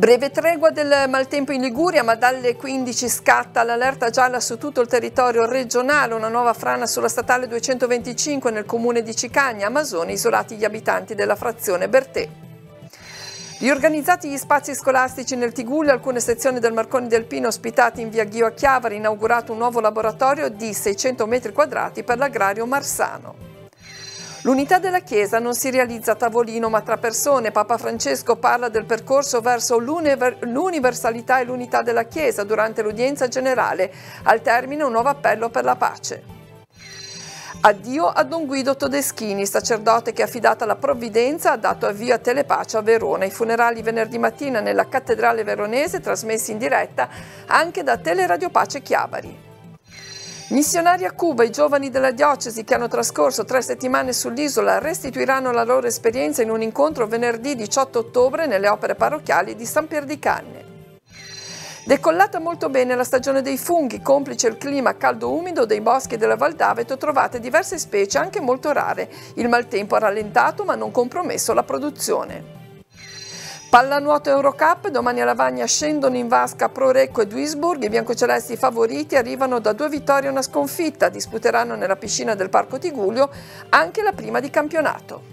Breve tregua del maltempo in Liguria, ma dalle 15 scatta l'allerta gialla su tutto il territorio regionale, una nuova frana sulla statale 225 nel comune di Cicagna, Amazone, isolati gli abitanti della frazione Bertè. Riorganizzati gli spazi scolastici nel Tigullo, alcune sezioni del Marconi del Pino ospitate in via Ghio a Chiavari, inaugurato un nuovo laboratorio di 600 m2 per l'agrario marsano. L'unità della Chiesa non si realizza a tavolino ma tra persone. Papa Francesco parla del percorso verso l'universalità e l'unità della Chiesa durante l'udienza generale. Al termine un nuovo appello per la pace. Addio a Don Guido Todeschini, sacerdote che affidata alla provvidenza ha dato avvio a Telepace a Verona. I funerali venerdì mattina nella cattedrale veronese trasmessi in diretta anche da Teleradio Pace Chiavari. Missionari a Cuba, i giovani della diocesi che hanno trascorso tre settimane sull'isola restituiranno la loro esperienza in un incontro venerdì 18 ottobre nelle opere parrocchiali di San Pier di Canne. Decollata molto bene la stagione dei funghi, complice il clima caldo umido dei boschi della Valdaveto, trovate diverse specie anche molto rare. Il maltempo ha rallentato ma non compromesso la produzione. Pallanuoto Eurocup, domani a Lavagna scendono in vasca Pro Recco e Duisburg, i biancocelesti favoriti arrivano da due vittorie e una sconfitta, disputeranno nella piscina del Parco Tigullio anche la prima di campionato.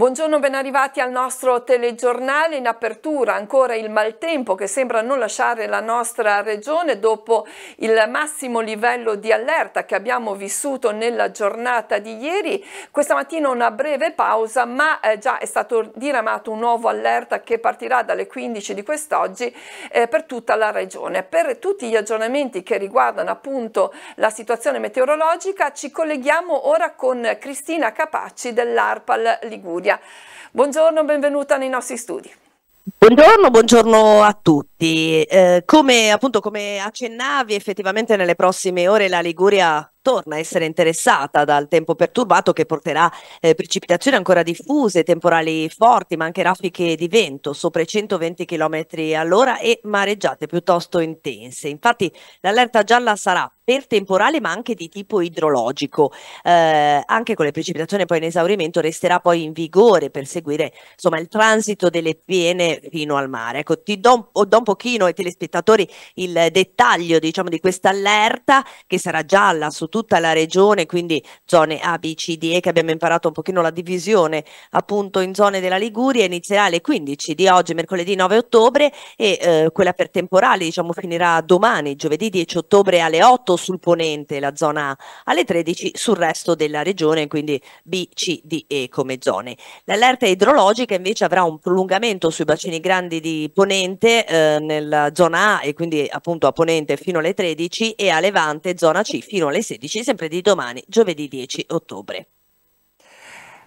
Buongiorno, ben arrivati al nostro telegiornale. In apertura ancora il maltempo che sembra non lasciare la nostra regione dopo il massimo livello di allerta che abbiamo vissuto nella giornata di ieri. Questa mattina una breve pausa, ma eh, già è stato diramato un nuovo allerta che partirà dalle 15 di quest'oggi eh, per tutta la regione. Per tutti gli aggiornamenti che riguardano appunto la situazione meteorologica ci colleghiamo ora con Cristina Capacci dell'ARPAL Liguria. Media. Buongiorno, benvenuta nei nostri studi. Buongiorno, buongiorno, a tutti. Eh, come, appunto, come accennavi, effettivamente nelle prossime ore la Liguria torna a essere interessata dal tempo perturbato che porterà eh, precipitazioni ancora diffuse, temporali forti, ma anche raffiche di vento sopra i 120 km all'ora e mareggiate piuttosto intense. Infatti l'allerta gialla sarà per temporale ma anche di tipo idrologico. Eh, anche con le precipitazioni poi in esaurimento resterà poi in vigore per seguire insomma, il transito delle piene fino al mare. Ecco, ti do un, do un pochino ai telespettatori il dettaglio diciamo, di questa allerta che sarà gialla su tutta la regione, quindi zone A, B, C, D, E, che abbiamo imparato un pochino la divisione appunto in zone della Liguria, inizierà alle 15 di oggi, mercoledì 9 ottobre e eh, quella per temporali diciamo finirà domani, giovedì 10 ottobre alle 8 sul ponente, la zona A, alle 13 sul resto della regione, quindi B, C, D, E come zone. L'allerta idrologica invece avrà un prolungamento sui bacini grandi di ponente eh, nella zona A e quindi appunto a ponente fino alle 13 e a levante zona C fino alle 16. 16, sempre di domani, giovedì 10 ottobre.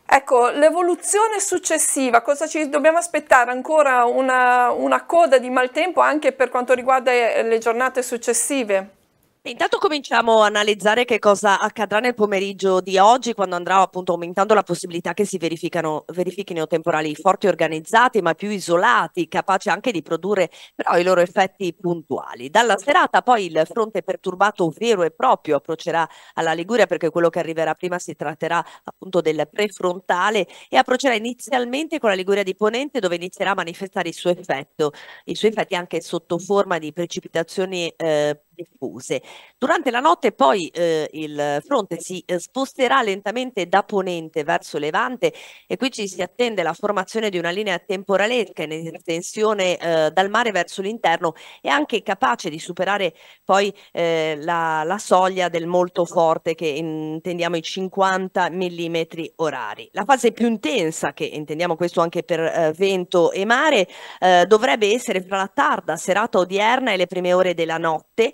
Ecco, l'evoluzione successiva, cosa ci dobbiamo aspettare? Ancora una, una coda di maltempo anche per quanto riguarda eh, le giornate successive? Intanto cominciamo a analizzare che cosa accadrà nel pomeriggio di oggi quando andrà appunto aumentando la possibilità che si verifichino temporali forti organizzati ma più isolati, capaci anche di produrre però i loro effetti puntuali. Dalla serata poi il fronte perturbato vero e proprio approccerà alla Liguria perché quello che arriverà prima si tratterà appunto del prefrontale e approccerà inizialmente con la Liguria di Ponente dove inizierà a manifestare il suo effetto, i suoi effetti anche sotto forma di precipitazioni eh, diffuse. Durante la notte poi eh, il fronte si eh, sposterà lentamente da ponente verso levante e qui ci si attende la formazione di una linea temporalesca in estensione eh, dal mare verso l'interno e anche capace di superare poi eh, la, la, soglia del molto forte che intendiamo i 50 mm orari. La fase più intensa che intendiamo questo anche per eh, vento e mare eh, dovrebbe essere fra la tarda serata odierna e le prime ore della notte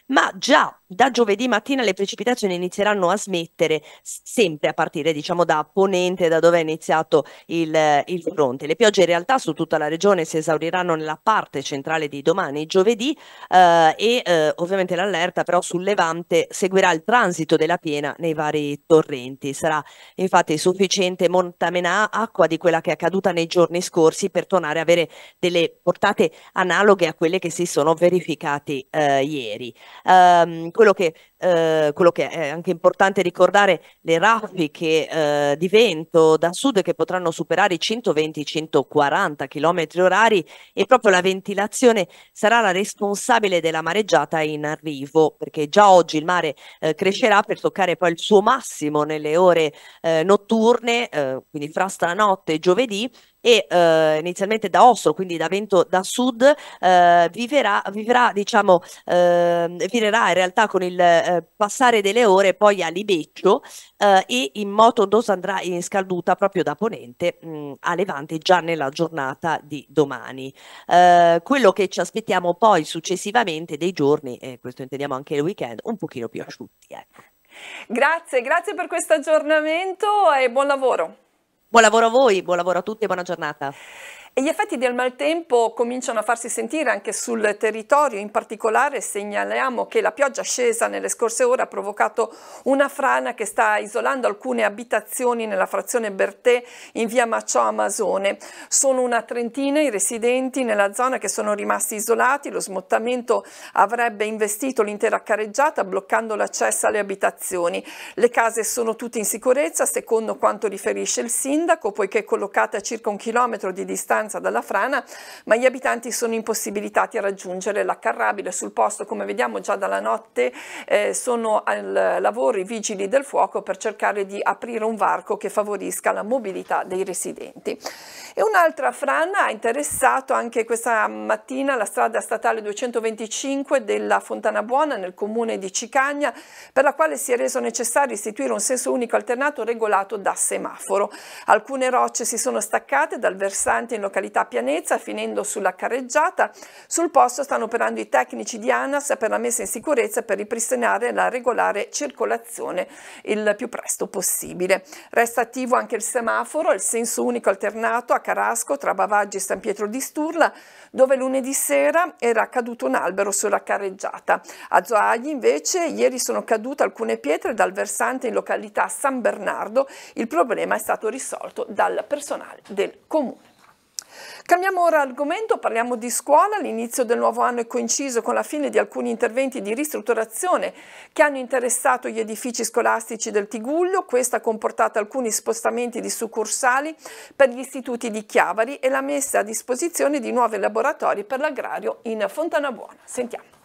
ma già da giovedì mattina le precipitazioni inizieranno a smettere, sempre a partire diciamo da ponente, da dove è iniziato il, il fronte. Le piogge in realtà su tutta la regione si esauriranno nella parte centrale di domani, giovedì, eh, e eh, ovviamente l'allerta però sul Levante seguirà il transito della piena nei vari torrenti. Sarà infatti sufficiente montamenà acqua di quella che è accaduta nei giorni scorsi per tornare a avere delle portate analoghe a quelle che si sono verificate eh, ieri. Ehm, quello, che, eh, quello, che, è anche importante ricordare, le raffiche eh, di vento da sud che potranno superare i 120-140 km orari e proprio la ventilazione sarà la responsabile della mareggiata in arrivo, perché già oggi il mare eh, crescerà per toccare poi il suo massimo nelle ore eh, notturne, eh, quindi fra stanotte e giovedì, e eh, inizialmente da Oslo, quindi da vento da sud, eh, viverà, vivrà, diciamo, eh, virerà in realtà con il eh, passare delle ore poi a Libeccio eh, e in moto dos andrà in scalduta proprio da ponente mh, mm, a Levante già nella giornata di domani. Eh, quello che ci aspettiamo poi successivamente dei giorni, e questo intendiamo anche il weekend, un pochino più asciutti. Ecco. Grazie, grazie per questo aggiornamento e buon lavoro. Buon lavoro a voi, buon lavoro a tutti e buona giornata. E gli effetti del maltempo cominciano a farsi sentire anche sul territorio, in particolare segnaliamo che la pioggia scesa nelle scorse ore ha provocato una frana che sta isolando alcune abitazioni nella frazione Bertè in via Macciò Amazone. Sono una trentina i residenti nella zona che sono rimasti isolati, lo smottamento avrebbe investito l'intera carreggiata bloccando l'accesso alle abitazioni. Le case sono tutte in sicurezza secondo quanto riferisce il sindaco, poiché collocate a circa un chilometro di distanza abbastanza dalla frana, ma gli abitanti sono impossibilitati a raggiungere la carrabile sul posto, come vediamo già dalla notte eh, sono al lavoro i vigili del fuoco per cercare di aprire un varco che favorisca la mobilità dei residenti. E un'altra frana ha interessato anche questa mattina la strada statale 225 della Fontana Buona nel comune di Cicagna, per la quale si è reso necessario istituire un senso unico alternato regolato da semaforo. Alcune rocce si sono staccate dal versante in località località Pianezza, finendo sulla carreggiata. Sul posto stanno operando i tecnici di ANAS per la messa in sicurezza per ripristinare la regolare circolazione il più presto possibile. Resta attivo anche il semaforo, il senso unico alternato a Carasco tra Bavaggi e San Pietro di Sturla, dove lunedì sera era caduto un albero sulla carreggiata. A Zoagli invece ieri sono cadute alcune pietre dal versante in località San Bernardo. Il problema è stato risolto dal personale del comune. Cambiamo ora argomento, parliamo di scuola. L'inizio del nuovo anno è coinciso con la fine di alcuni interventi di ristrutturazione che hanno interessato gli edifici scolastici del Tiguglio. Questo ha comportato alcuni spostamenti di succursali per gli istituti di Chiavari e la messa a disposizione di nuovi laboratori per l'agrario in Fontanabuona. Sentiamo.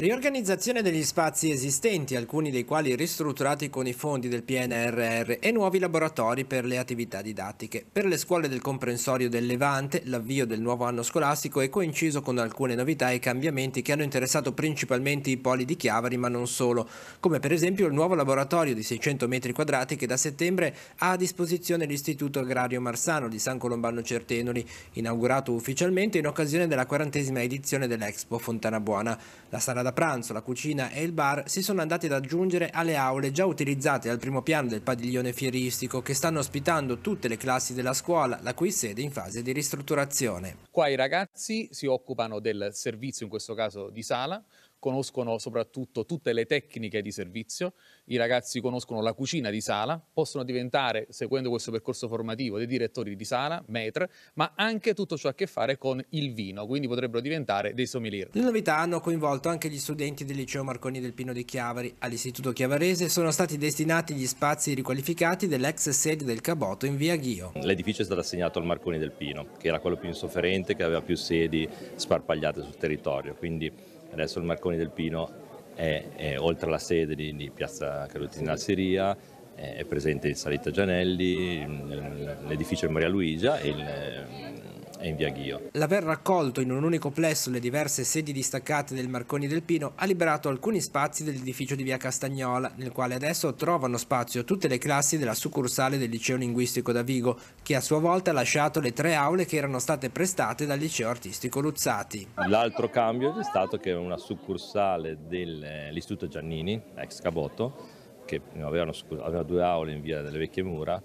Riorganizzazione degli spazi esistenti, alcuni dei quali ristrutturati con i fondi del PNRR e nuovi laboratori per le attività didattiche. Per le scuole del comprensorio del Levante, l'avvio del nuovo anno scolastico è coinciso con alcune novità e cambiamenti che hanno interessato principalmente i poli di Chiavari, ma non solo, come per esempio il nuovo laboratorio di 600 metri quadrati che da settembre ha a disposizione l'Istituto Agrario Marsano di San Colombano Certenoli, inaugurato ufficialmente in occasione della quarantesima edizione dell'Expo Fontana Buona. La sala da da pranzo, la cucina e il bar si sono andati ad aggiungere alle aule già utilizzate al primo piano del padiglione fieristico che stanno ospitando tutte le classi della scuola, la cui sede è in fase di ristrutturazione. Qua i ragazzi si occupano del servizio, in questo caso di sala, conoscono soprattutto tutte le tecniche di servizio, i ragazzi conoscono la cucina di sala, possono diventare, seguendo questo percorso formativo, dei direttori di sala, maître, ma anche tutto ciò a che fare con il vino, quindi potrebbero diventare dei sommelier. Le novità hanno coinvolto anche gli studenti del liceo Marconi del Pino di Chiavari. All'istituto chiavarese sono stati destinati gli spazi riqualificati dell'ex sede del Caboto in via Ghio. L'edificio è stato assegnato al Marconi del Pino, che era quello più insofferente, che aveva più sedi sparpagliate sul territorio, quindi Adesso il Marconi del Pino è, è oltre alla sede di, di Piazza Carotina Alseria, è presente in Salita Gianelli, l'edificio di Maria Luigia e il è in via Ghio. L'aver raccolto in un unico plesso le diverse sedi distaccate del Marconi del Pino ha liberato alcuni spazi dell'edificio di via Castagnola, nel quale adesso trovano spazio tutte le classi della succursale del liceo linguistico da Vigo, che a sua volta ha lasciato le tre aule che erano state prestate dal liceo artistico Luzzati. L'altro cambio è stato che una succursale dell'istituto eh, Giannini, ex Caboto, che aveva, aveva due aule in via delle vecchie mura,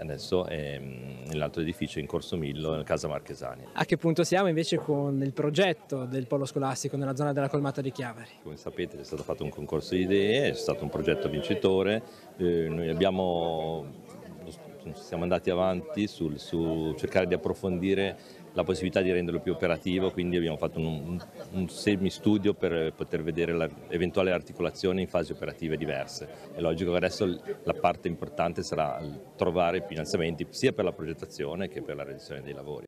adesso è ehm, nell'altro edificio in Corso Millo, nella Casa Marchesani. A che punto siamo invece con il progetto del polo scolastico nella zona della colmata di Chiavari? Come sapete è stato fatto un concorso di idee, è stato un progetto vincitore, eh, noi abbiamo, siamo andati avanti sul, su cercare di approfondire la possibilità di renderlo più operativo, quindi abbiamo fatto un, un semi-studio per poter vedere l'eventuale articolazione in fasi operative diverse. È logico che adesso la parte importante sarà trovare finanziamenti sia per la progettazione che per la realizzazione dei lavori.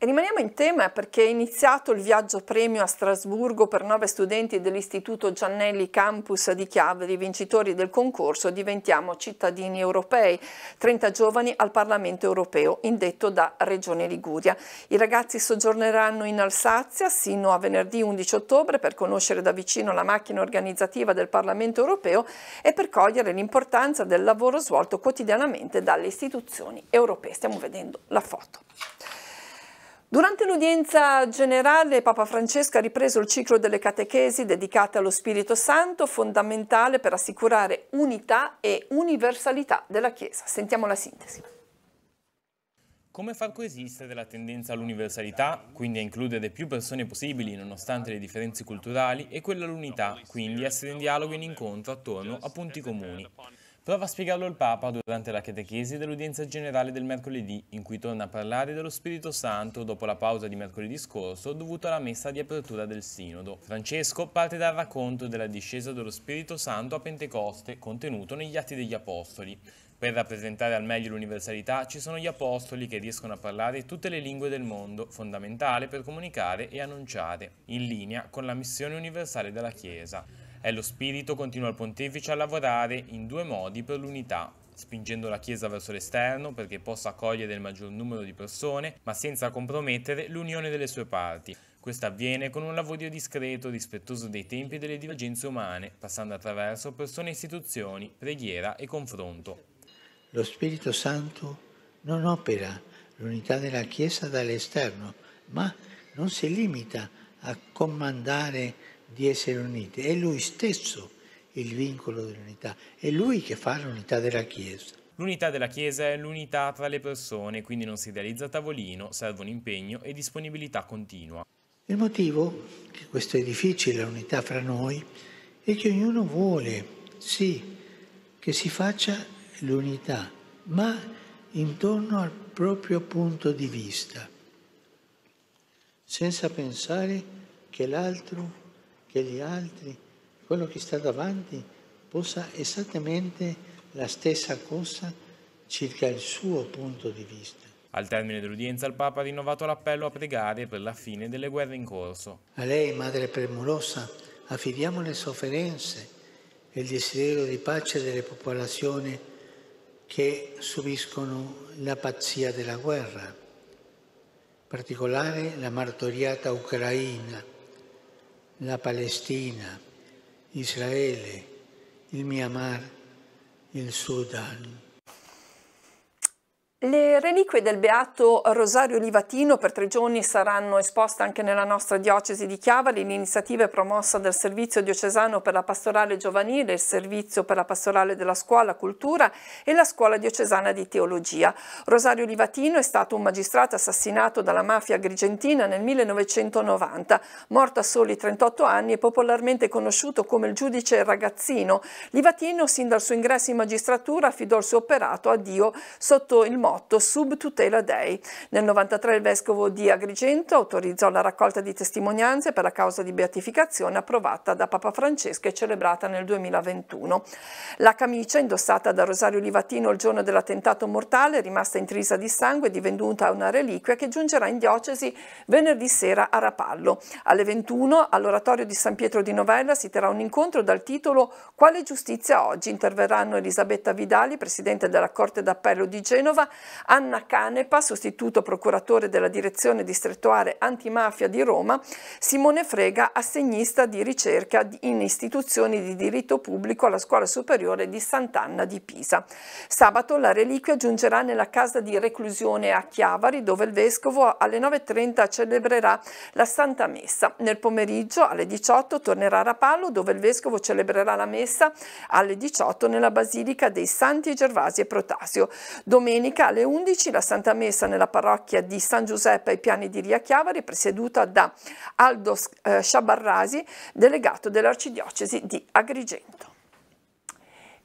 E rimaniamo in tema perché è iniziato il viaggio premio a Strasburgo per nove studenti dell'Istituto Giannelli Campus di Chiaveri, vincitori del concorso Diventiamo cittadini europei, 30 giovani al Parlamento europeo, indetto da Regione Liguria. I ragazzi soggiorneranno in Alsazia sino a venerdì 11 ottobre per conoscere da vicino la macchina organizzativa del Parlamento europeo e per cogliere l'importanza del lavoro svolto quotidianamente dalle istituzioni europee. Stiamo vedendo la foto. Durante l'udienza generale Papa Francesco ha ripreso il ciclo delle catechesi dedicate allo Spirito Santo, fondamentale per assicurare unità e universalità della Chiesa. Sentiamo la sintesi. Come far coesistere la tendenza all'universalità, quindi a includere più persone possibili nonostante le differenze culturali, e quella all'unità, quindi essere in dialogo e in incontro attorno a punti comuni. Prova a spiegarlo il Papa durante la catechesi dell'udienza generale del mercoledì, in cui torna a parlare dello Spirito Santo dopo la pausa di mercoledì scorso dovuta alla messa di apertura del Sinodo. Francesco parte dal racconto della discesa dello Spirito Santo a Pentecoste, contenuto negli Atti degli Apostoli. Per rappresentare al meglio l'universalità ci sono gli apostoli che riescono a parlare tutte le lingue del mondo, fondamentale per comunicare e annunciare, in linea con la missione universale della Chiesa. È lo spirito, continua il pontefice, a lavorare in due modi per l'unità spingendo la Chiesa verso l'esterno perché possa accogliere il maggior numero di persone, ma senza compromettere l'unione delle sue parti. Questo avviene con un lavorio discreto, rispettoso dei tempi e delle divergenze umane, passando attraverso persone e istituzioni, preghiera e confronto. Lo Spirito Santo non opera l'unità della Chiesa dall'esterno, ma non si limita a comandare di essere uniti, è lui stesso il vincolo dell'unità, è lui che fa l'unità della Chiesa. L'unità della Chiesa è l'unità tra le persone, quindi non si realizza a tavolino, serve un impegno e disponibilità continua. Il motivo che questo è difficile, l'unità fra noi, è che ognuno vuole, sì, che si faccia l'unità, ma intorno al proprio punto di vista, senza pensare che l'altro che gli altri, quello che sta davanti, possa esattamente la stessa cosa circa il suo punto di vista. Al termine dell'udienza il Papa ha rinnovato l'appello a pregare per la fine delle guerre in corso. A lei, Madre Premurosa, affidiamo le sofferenze e il desiderio di pace delle popolazioni che subiscono la pazzia della guerra, in particolare la martoriata Ucraina la Palestina, Israele, il Myanmar, il Sudan. Le reliquie del beato Rosario Livatino per tre giorni saranno esposte anche nella nostra diocesi di Chiavari. L'iniziativa è promossa dal Servizio Diocesano per la Pastorale Giovanile, il Servizio per la Pastorale della Scuola Cultura e la Scuola Diocesana di Teologia. Rosario Livatino è stato un magistrato assassinato dalla mafia agrigentina nel 1990. Morto a soli 38 anni e popolarmente conosciuto come il giudice ragazzino, Livatino sin dal suo ingresso in magistratura affidò il suo operato a Dio sotto il mondo motto Sub tutela dei. Nel 93 il vescovo di Agrigento autorizzò la raccolta di testimonianze per la causa di beatificazione approvata da Papa Francesco e celebrata nel 2021. La camicia indossata da Rosario Livatino il giorno dell'attentato mortale, rimasta intrisa di sangue, è divenuta una reliquia che giungerà in diocesi venerdì sera a Rapallo. Alle 21 all'oratorio di San Pietro di Novella si terrà un incontro dal titolo Quale giustizia oggi? Interverranno Elisabetta Vidali, presidente della Corte d'Appello di Genova, Anna Canepa, sostituto procuratore della direzione distrettuale antimafia di Roma, Simone Frega, assegnista di ricerca in istituzioni di diritto pubblico alla Scuola Superiore di Sant'Anna di Pisa. Sabato la reliquia giungerà nella casa di reclusione a Chiavari, dove il vescovo alle 9.30 celebrerà la Santa Messa. Nel pomeriggio alle 18 tornerà a Rapallo, dove il vescovo celebrerà la messa alle 18 nella Basilica dei Santi Gervasi e Protasio. Domenica alle 11 la Santa Messa nella parrocchia di San Giuseppe ai piani di Ria Chiavari, presieduta da Aldo eh, Sciabarrasi, delegato dell'Arcidiocesi di Agrigento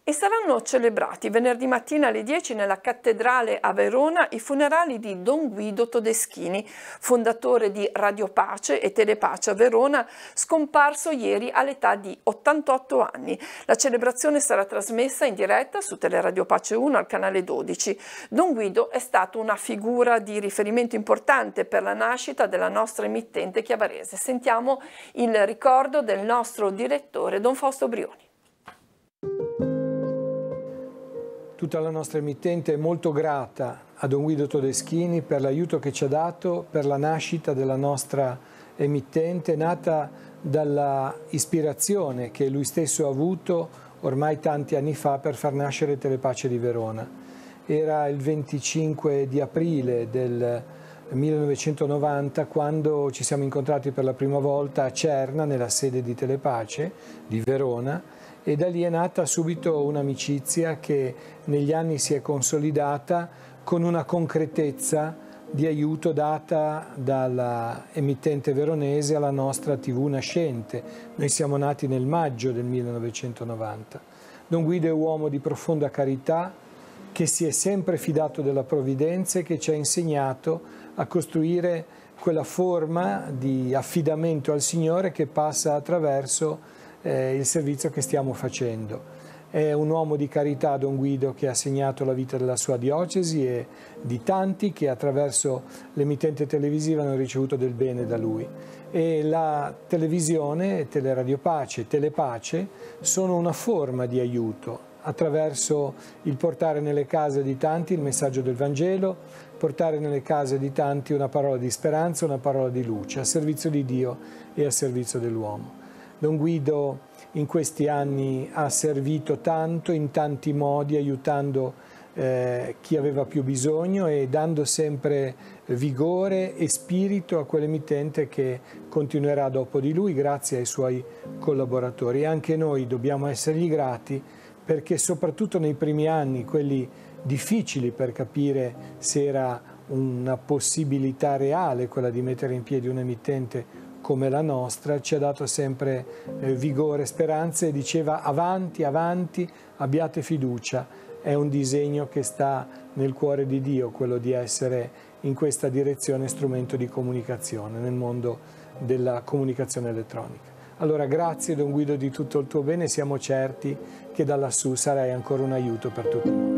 e saranno celebrati venerdì mattina alle 10 nella cattedrale a Verona i funerali di Don Guido Todeschini, fondatore di Radio Pace e Telepace a Verona, scomparso ieri all'età di 88 anni. La celebrazione sarà trasmessa in diretta su Teleradio Pace 1 al canale 12. Don Guido è stato una figura di riferimento importante per la nascita della nostra emittente chiavarese. Sentiamo il ricordo del nostro direttore Don Fausto Brioni. tutta la nostra emittente è molto grata a Don Guido Todeschini per l'aiuto che ci ha dato per la nascita della nostra emittente, nata dalla ispirazione che lui stesso ha avuto ormai tanti anni fa per far nascere Telepace di Verona. Era il 25 di aprile del 1990 quando ci siamo incontrati per la prima volta a Cerna nella sede di Telepace di Verona e da lì è nata subito un'amicizia che negli anni si è consolidata con una concretezza di aiuto data dall'emittente veronese alla nostra TV nascente. Noi siamo nati nel maggio del 1990. Don Guido è un uomo di profonda carità che si è sempre fidato della provvidenza e che ci ha insegnato a costruire quella forma di affidamento al Signore che passa attraverso eh, il servizio che stiamo facendo. È un uomo di carità, Don Guido, che ha segnato la vita della sua diocesi e di tanti che attraverso l'emittente televisiva hanno ricevuto del bene da lui. E la televisione, Teleradio Pace, Telepace, sono una forma di aiuto attraverso il portare nelle case di tanti il messaggio del Vangelo, portare nelle case di tanti una parola di speranza, una parola di luce, a servizio di Dio e a servizio dell'uomo. Don Guido in questi anni ha servito tanto in tanti modi, aiutando eh, chi aveva più bisogno e dando sempre vigore e spirito a quell'emittente che continuerà dopo di lui grazie ai suoi collaboratori. anche noi dobbiamo essergli grati perché soprattutto nei primi anni, quelli difficili per capire se era una possibilità reale quella di mettere in piedi un emittente come la nostra, ci ha dato sempre eh, vigore, speranze e diceva avanti, avanti, abbiate fiducia. È un disegno che sta nel cuore di Dio, quello di essere in questa direzione strumento di comunicazione nel mondo della comunicazione elettronica. Allora grazie Don Guido di tutto il tuo bene, siamo certi che da lassù sarai ancora un aiuto per tutti noi.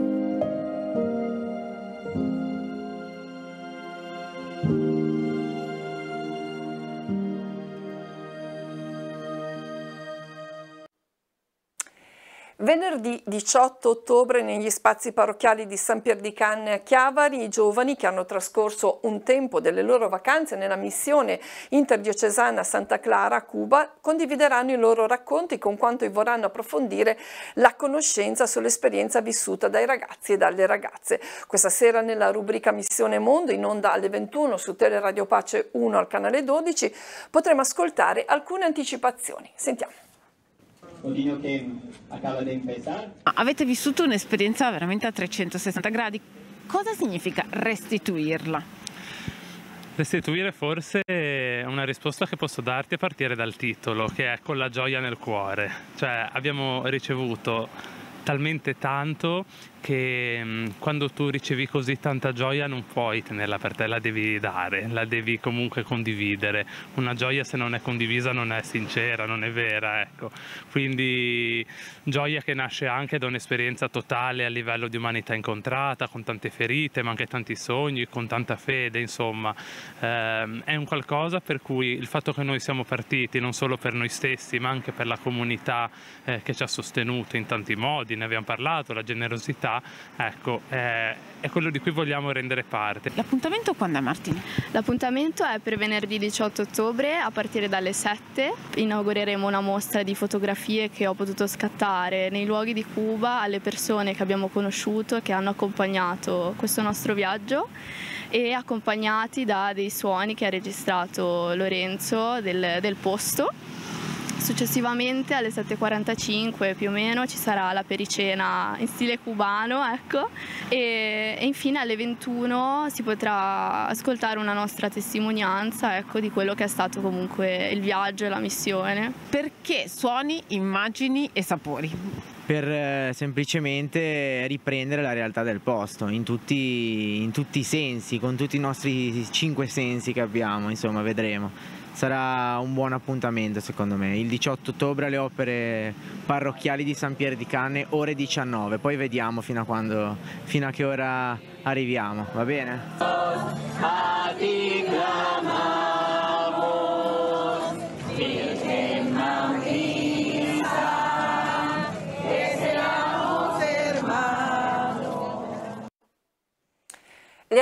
18 ottobre negli spazi parrocchiali di San Pier di Canne a Chiavari i giovani che hanno trascorso un tempo delle loro vacanze nella missione interdiocesana Santa Clara a Cuba condivideranno i loro racconti con quanto vorranno approfondire la conoscenza sull'esperienza vissuta dai ragazzi e dalle ragazze. Questa sera nella rubrica Missione Mondo in onda alle 21 su Teleradio Pace 1 al canale 12 potremo ascoltare alcune anticipazioni. Sentiamo continuo che acaba di empezar. Avete vissuto un'esperienza veramente a 360 gradi. Cosa significa restituirla? Restituire forse è una risposta che posso darti a partire dal titolo, che è con la gioia nel cuore. Cioè abbiamo ricevuto talmente tanto che mm, quando tu ricevi così tanta gioia non puoi tenerla per te, la devi dare, la devi comunque condividere. Una gioia se non è condivisa non è sincera, non è vera, ecco. Quindi gioia che nasce anche da un'esperienza totale a livello di umanità incontrata, con tante ferite, ma anche tanti sogni, con tanta fede, insomma. Ehm, è un qualcosa per cui il fatto che noi siamo partiti non solo per noi stessi, ma anche per la comunità eh, che ci ha sostenuto in tanti modi, ne abbiamo parlato, la generosità ecco, eh, è quello di cui vogliamo rendere parte. L'appuntamento quando è Martina? L'appuntamento è per venerdì 18 ottobre a partire dalle 7. Inaugureremo una mostra di fotografie che ho potuto scattare nei luoghi di Cuba alle persone che abbiamo conosciuto, che hanno accompagnato questo nostro viaggio e accompagnati da dei suoni che ha registrato Lorenzo del, del posto Successivamente alle 7.45 più o meno ci sarà la pericena in stile cubano, ecco, e, e, infine alle 21 si potrà ascoltare una nostra testimonianza, ecco, di quello che è stato comunque il viaggio e la missione. Perché suoni, immagini e sapori? per eh, semplicemente riprendere la realtà del posto in tutti, in tutti, i sensi, con tutti i nostri cinque sensi che abbiamo, insomma, vedremo sarà un buon appuntamento secondo me. Il 18 ottobre alle opere parrocchiali di San Pier di Canne, ore 19, poi vediamo fino a, quando, fino a che ora arriviamo, va bene?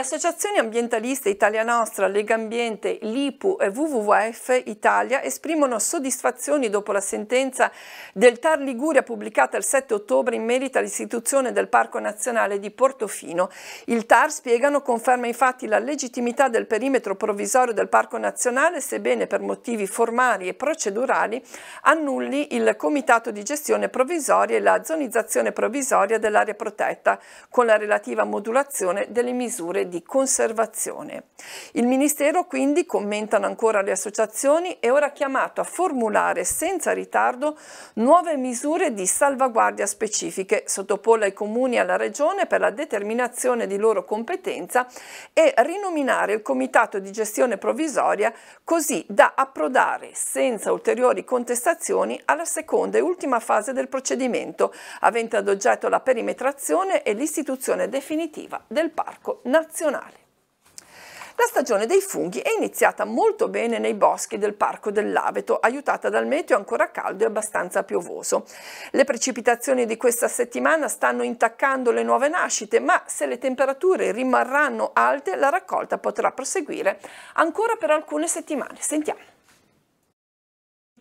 associazioni ambientaliste Italia Nostra, Lega Ambiente, l'IPU e WWF Italia esprimono soddisfazioni dopo la sentenza del TAR Liguria pubblicata il 7 ottobre in merito all'istituzione del Parco Nazionale di Portofino. Il TAR, spiegano, conferma infatti la legittimità del perimetro provvisorio del Parco Nazionale sebbene per motivi formali e procedurali annulli il comitato di gestione provvisoria e la zonizzazione provvisoria dell'area protetta con la relativa modulazione delle misure di di conservazione. Il Ministero quindi, commentano ancora le associazioni, è ora chiamato a formulare senza ritardo nuove misure di salvaguardia specifiche, sottoporle ai comuni e alla regione per la determinazione di loro competenza e rinominare il comitato di gestione provvisoria così da approdare senza ulteriori contestazioni alla seconda e ultima fase del procedimento, avente ad oggetto la perimetrazione e l'istituzione definitiva del Parco Nazionale nazionale. La stagione dei funghi è iniziata molto bene nei boschi del Parco dell'Aveto, aiutata dal meteo ancora caldo e abbastanza piovoso. Le precipitazioni di questa settimana stanno intaccando le nuove nascite, ma se le temperature rimarranno alte, la raccolta potrà proseguire ancora per alcune settimane. Sentiamo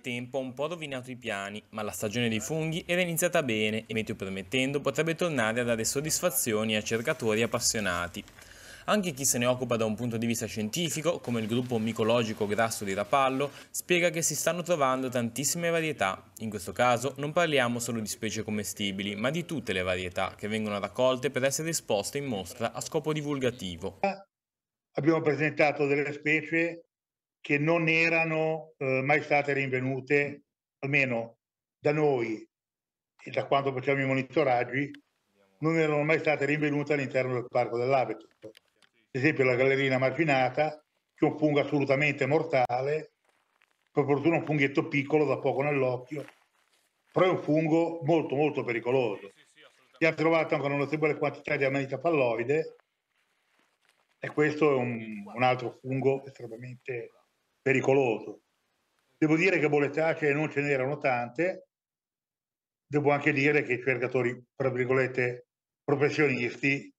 tempo ha un po' rovinato i piani, ma la stagione dei funghi era iniziata bene e meteo permettendo potrebbe tornare a dare soddisfazioni a cercatori appassionati. Anche chi se ne occupa da un punto di vista scientifico, come il gruppo micologico grasso di Rapallo, spiega che si stanno trovando tantissime varietà. In questo caso non parliamo solo di specie commestibili, ma di tutte le varietà che vengono raccolte per essere esposte in mostra a scopo divulgativo. Abbiamo presentato delle specie che non erano eh, mai state rinvenute, almeno da noi e da quando facciamo i monitoraggi, non erano mai state rinvenute all'interno del parco dell'Abeto ad esempio la gallerina marginata, che è un fungo assolutamente mortale, per fortuna un funghetto piccolo da poco nell'occhio, però è un fungo molto molto pericoloso. Sì, sì, sì ha trovato anche una notevole quantità di amanita palloide e questo è un, un altro fungo estremamente pericoloso. Devo dire che boletacee cioè, non ce n'erano tante, devo anche dire che i cercatori, tra virgolette, professionisti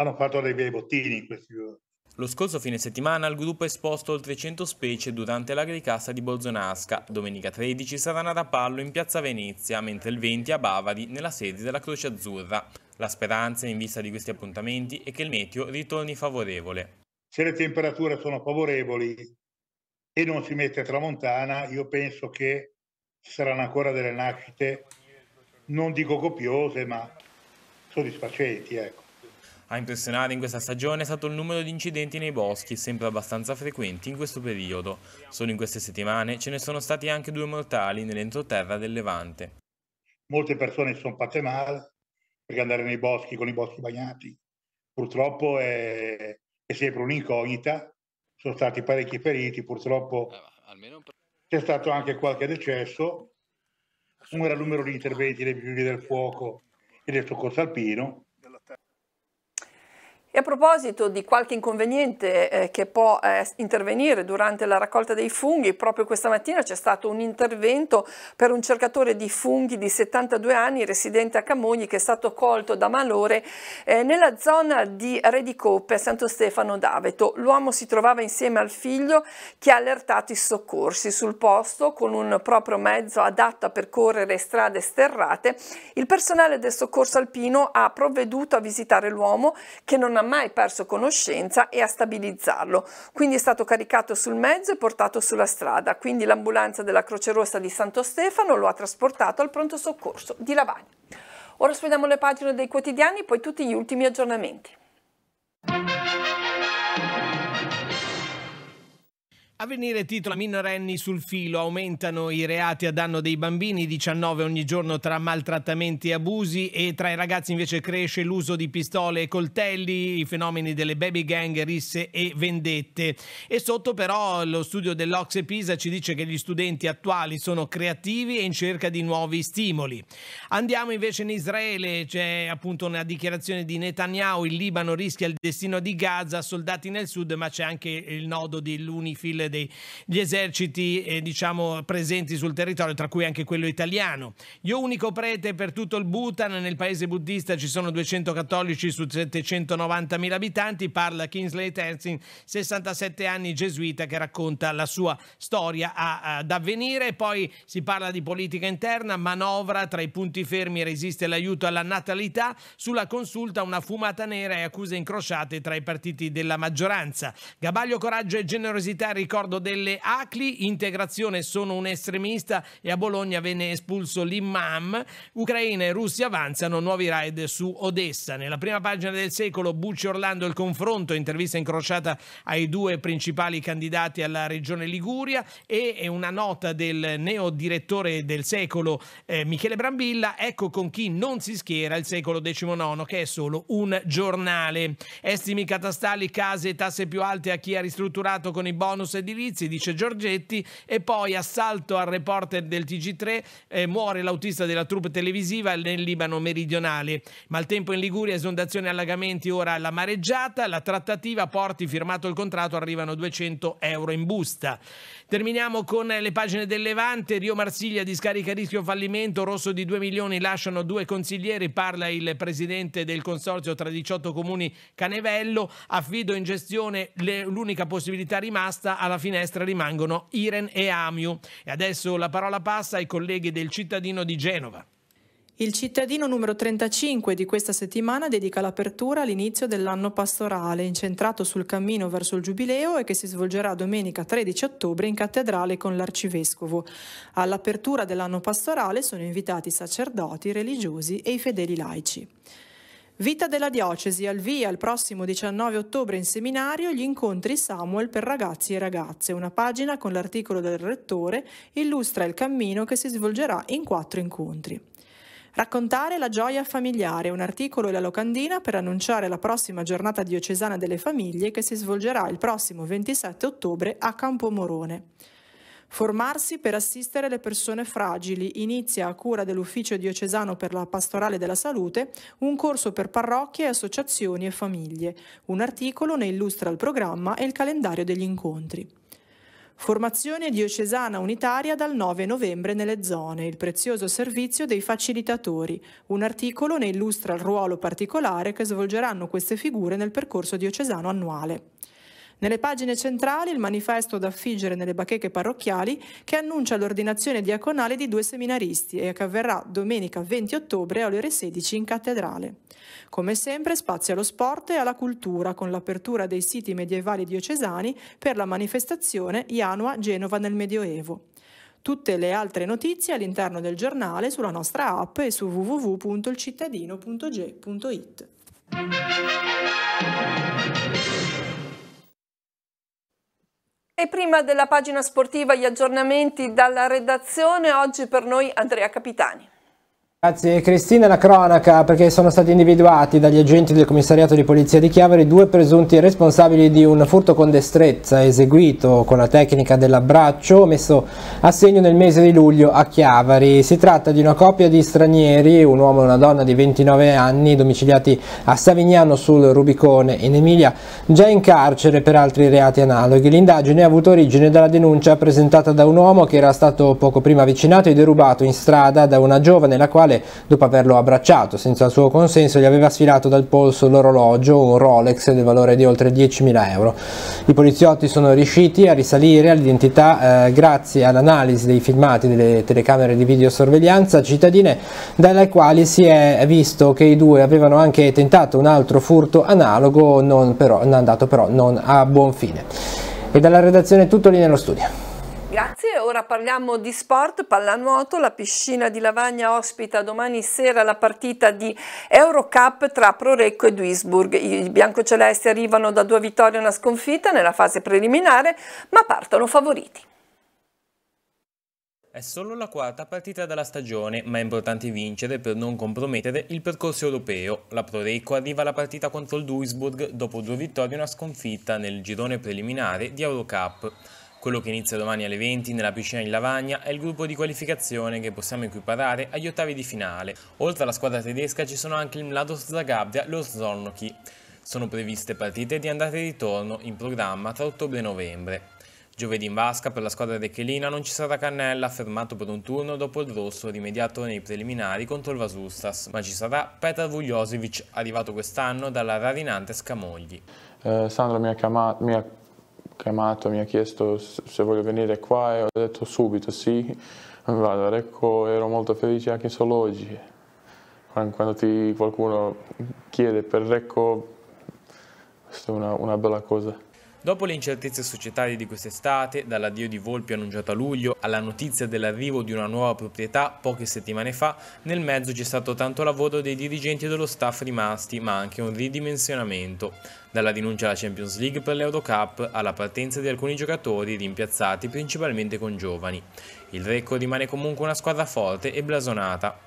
hanno fatto dei bei bottini in questi giorni. Lo scorso fine settimana il gruppo ha esposto oltre 100 specie durante l'agricassa di Bolzonasca. Domenica 13 saranno a Rapallo in piazza Venezia, mentre il 20 a Bavari nella sede della Croce Azzurra. La speranza in vista di questi appuntamenti è che il meteo ritorni favorevole. Se le temperature sono favorevoli e non si mette tramontana, io penso che ci saranno ancora delle nascite, non dico copiose, ma soddisfacenti. Ecco. A impressionare in questa stagione è stato il numero di incidenti nei boschi, sempre abbastanza frequenti in questo periodo. Solo in queste settimane ce ne sono stati anche due mortali nell'entroterra del Levante. Molte persone si sono fatte male perché andare nei boschi con i boschi bagnati purtroppo è, è sempre un'incognita. Sono stati parecchi feriti, purtroppo eh, c'è stato anche qualche decesso. Un il numero di interventi dei vigili del fuoco e del soccorso alpino e a proposito di qualche inconveniente eh, che può eh, intervenire durante la raccolta dei funghi, proprio questa mattina c'è stato un intervento per un cercatore di funghi di 72 anni residente a Camogli che è stato colto da malore eh, nella zona di Redicoppe, Santo Stefano d'Aveto. L'uomo si trovava insieme al figlio che ha allertato i soccorsi sul posto con un proprio mezzo adatto a percorrere strade sterrate. Il personale del soccorso alpino ha provveduto a visitare l'uomo che non ha ha mai perso conoscenza e a stabilizzarlo. Quindi è stato caricato sul mezzo e portato sulla strada. Quindi l'ambulanza della Croce Rossa di Santo Stefano lo ha trasportato al pronto soccorso di Lavagna. Ora spediamo le pagine dei quotidiani e poi tutti gli ultimi aggiornamenti. Avvenire titola minorenni sul filo, aumentano i reati a danno dei bambini, 19 ogni giorno tra maltrattamenti e abusi e tra i ragazzi invece cresce l'uso di pistole e coltelli, i fenomeni delle baby gang, risse e vendette. E sotto però lo studio dell'Ox e Pisa ci dice che gli studenti attuali sono creativi e in cerca di nuovi stimoli. Andiamo invece in Israele, c'è appunto una dichiarazione di Netanyahu, il Libano rischia il destino di Gaza, soldati nel sud, ma c'è anche il nodo dell'Unifil dei, degli eserciti eh, diciamo, presenti sul territorio, tra cui anche quello italiano. Io unico prete per tutto il Bhutan, nel paese buddista ci sono 200 cattolici su 790.000 abitanti, parla Kingsley Tenzin, 67 anni gesuita che racconta la sua storia ad avvenire. Poi si parla di politica interna, manovra, tra i punti fermi resiste l'aiuto alla natalità, sulla consulta una fumata nera e accuse incrociate tra i partiti della maggioranza. Gabaglio Coraggio e Generosità ricorda ricordo delle Acli, integrazione sono un estremista e a Bologna venne espulso l'imam. Ucraina e Russia avanzano, nuovi raid su Odessa. Nella prima pagina del secolo Bucci Orlando il confronto, intervista incrociata ai due principali candidati alla regione Liguria e una nota del neo direttore del secolo eh, Michele Brambilla, ecco con chi non si schiera il secolo XIX che è solo un giornale. Estimi catastali, case e tasse più alte a chi ha ristrutturato con i bonus edilizi edilizi, dice Giorgetti, e poi assalto al reporter del TG3, eh, muore l'autista della troupe televisiva nel Libano meridionale. Maltempo in Liguria, esondazioni e allagamenti, ora la mareggiata, la trattativa, Porti firmato il contratto, arrivano 200 euro in busta. Terminiamo con le pagine del Levante, Rio Marsiglia discarica rischio fallimento, rosso di 2 milioni, lasciano due consiglieri, parla il presidente del consorzio tra 18 comuni Canevello, affido in gestione l'unica possibilità rimasta alla finestra rimangono Iren e Amiu. E adesso la parola passa ai colleghi del cittadino di Genova. Il cittadino numero 35 di questa settimana dedica l'apertura all'inizio dell'anno pastorale, incentrato sul cammino verso il Giubileo e che si svolgerà domenica 13 ottobre in cattedrale con l'Arcivescovo. All'apertura dell'anno pastorale sono invitati sacerdoti, religiosi e i fedeli laici. Vita della Diocesi, al via il prossimo 19 ottobre in seminario gli incontri Samuel per ragazzi e ragazze. Una pagina con l'articolo del rettore illustra il cammino che si svolgerà in quattro incontri. Raccontare la gioia familiare, un articolo e la locandina per annunciare la prossima giornata diocesana delle famiglie che si svolgerà il prossimo 27 ottobre a Campomorone. Formarsi per assistere le persone fragili. Inizia a cura dell'Ufficio diocesano per la pastorale della salute un corso per parrocchie, associazioni e famiglie. Un articolo ne illustra il programma e il calendario degli incontri. Formazione diocesana unitaria dal 9 novembre nelle zone, il prezioso servizio dei facilitatori. Un articolo ne illustra il ruolo particolare che svolgeranno queste figure nel percorso diocesano annuale. Nelle pagine centrali il manifesto da affiggere nelle bacheche parrocchiali che annuncia l'ordinazione diaconale di due seminaristi e che avverrà domenica 20 ottobre alle ore 16 in cattedrale. Come sempre spazio allo sport e alla cultura con l'apertura dei siti medievali diocesani per la manifestazione Ianua Genova nel Medioevo. Tutte le altre notizie all'interno del giornale sulla nostra app e su www.ilcittadino.g.it. E prima della pagina sportiva gli aggiornamenti dalla redazione, oggi per noi Andrea Capitani. Grazie Cristina, la cronaca perché sono stati individuati dagli agenti del commissariato di polizia di Chiavari due presunti responsabili di un furto con destrezza eseguito con la tecnica dell'abbraccio messo a segno nel mese di luglio a Chiavari. Si tratta di una coppia di stranieri, un uomo e una donna di 29 anni domiciliati a Savignano sul Rubicone in Emilia, già in carcere per altri reati analoghi. L'indagine ha avuto origine dalla denuncia presentata da un uomo che era stato poco prima avvicinato e derubato in strada da una giovane la quale quale, dopo averlo abbracciato senza il suo consenso, gli aveva sfilato dal polso l'orologio, un Rolex del valore di oltre 10.000 euro. I poliziotti sono riusciti a risalire all'identità eh, grazie all'analisi dei filmati delle telecamere di videosorveglianza cittadine, dalle quali si è visto che i due avevano anche tentato un altro furto analogo, non però, andato però non a buon fine. E dalla redazione tutto lì nello studio ora parliamo di sport, pallanuoto, la piscina di Lavagna ospita domani sera la partita di Eurocup tra Prorecco e Duisburg. I biancocelesti arrivano da due vittorie e una sconfitta nella fase preliminare, ma partono favoriti. È solo la quarta partita della stagione, ma è importante vincere per non compromettere il percorso europeo. La Prorecco arriva alla partita contro il Duisburg dopo due vittorie e una sconfitta nel girone preliminare di Eurocup. Quello che inizia domani alle 20 nella piscina in Lavagna è il gruppo di qualificazione che possiamo equiparare agli ottavi di finale. Oltre alla squadra tedesca ci sono anche il Mladost Zagabria e lo Zornoki. Sono previste partite di andata e ritorno in programma tra ottobre e novembre. Giovedì in vasca per la squadra rechelina non ci sarà Cannella, fermato per un turno dopo il rosso rimediato nei preliminari contro il Vasustas, ma ci sarà Petar Vugliosevic, arrivato quest'anno dalla rarinante Scamogli. Eh, Sandro mi ha, chiamato, mi ha chiamato, mi ha chiesto se voglio venire qua e ho detto subito sì, vado a ero molto felice anche solo oggi. Quando ti, qualcuno chiede per Recco, questa è una, una bella cosa. Dopo le incertezze societarie di quest'estate, dall'addio di Volpi annunciato a luglio alla notizia dell'arrivo di una nuova proprietà poche settimane fa, nel mezzo c'è stato tanto lavoro dei dirigenti e dello staff rimasti, ma anche un ridimensionamento. Dalla rinuncia alla Champions League per l'Eurocup alla partenza di alcuni giocatori rimpiazzati principalmente con giovani. Il Recco rimane comunque una squadra forte e blasonata.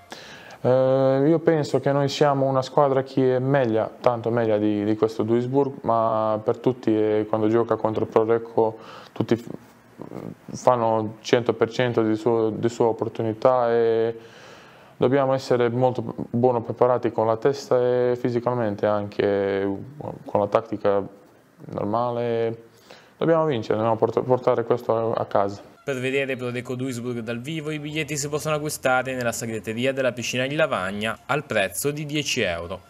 Eh, io penso che noi siamo una squadra che è meglio, tanto meglio di, di, questo Duisburg, ma per tutti eh, quando gioca contro il Prorecco tutti fanno 100% di, suo, di sua opportunità e dobbiamo essere molto buono preparati con la testa e fisicamente anche con la tattica normale. Dobbiamo vincere, dobbiamo portare questo a casa. Per vedere Prodeco Duisburg dal vivo i biglietti si possono acquistare nella segreteria della piscina di Lavagna al prezzo di 10 euro.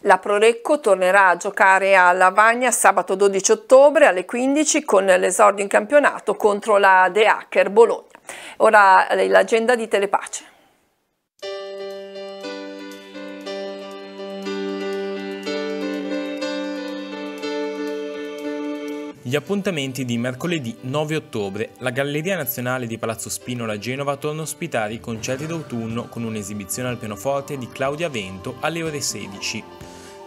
La Prorecco tornerà a giocare a Lavagna sabato 12 ottobre alle 15 con l'esordio in campionato contro la De Hacker Bologna. Ora eh, l'agenda di Telepace. Gli appuntamenti di mercoledì 9 ottobre, la Galleria Nazionale di Palazzo Spinola a Genova torna a ospitare i concerti d'autunno con un'esibizione al pianoforte di Claudia Vento alle ore 16.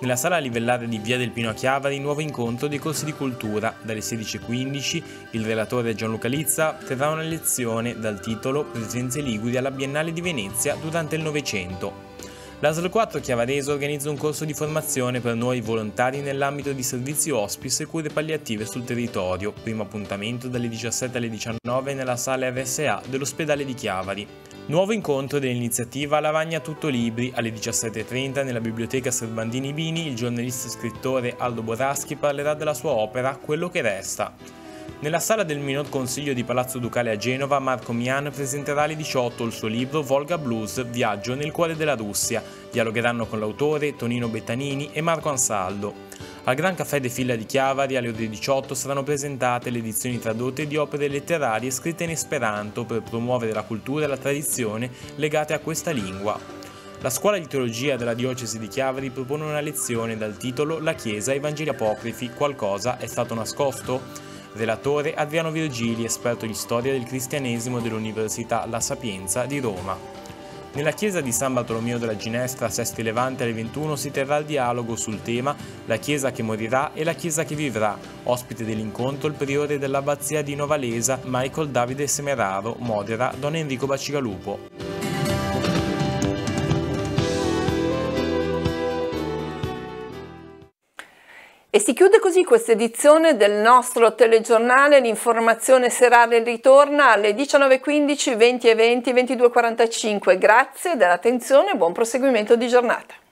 Nella sala livellare di Via del Pino a Chiavari, nuovo incontro dei corsi di cultura. Dalle 16.15 il relatore Gianluca Lizza terrà una lezione dal titolo Presenze Liguri alla Biennale di Venezia durante il Novecento. L'ASL 4 Chiavarese organizza un corso di formazione per nuovi volontari nell'ambito di servizi hospice e cure palliative sul territorio, primo appuntamento dalle 17 alle 19 nella sala RSA dell'ospedale di Chiavari. Nuovo incontro dell'iniziativa Lavagna Tutto Libri alle 17.30 nella biblioteca Serbandini Bini, il giornalista e scrittore Aldo Boraschi parlerà della sua opera Quello che resta. Nella sala del Minor Consiglio di Palazzo Ducale a Genova, Marco Mian presenterà alle 18 il suo libro Volga Blues, Viaggio nel cuore della Russia. Dialogheranno con l'autore Tonino Bettanini e Marco Ansaldo. Al Gran Caffè De Filla di Chiavari alle ore 18 saranno presentate le edizioni tradotte di opere letterarie scritte in esperanto per promuovere la cultura e la tradizione legate a questa lingua. La scuola di teologia della diocesi di Chiavari propone una lezione dal titolo La Chiesa, Evangeli Apocrifi, qualcosa è stato nascosto? Relatore Adriano Virgili, esperto di storia del cristianesimo dell'Università La Sapienza di Roma. Nella chiesa di San Bartolomeo della Ginestra a Sesti Levante alle 21 si terrà il dialogo sul tema La chiesa che morirà e la chiesa che vivrà, ospite dell'incontro il priore dell'abbazia di Novalesa Michael Davide Semeraro, modera Don Enrico Bacigalupo. si chiude così questa edizione del nostro telegiornale, l'informazione serale ritorna alle 19.15, 20.20, 22.45. Grazie dell'attenzione e buon proseguimento di giornata.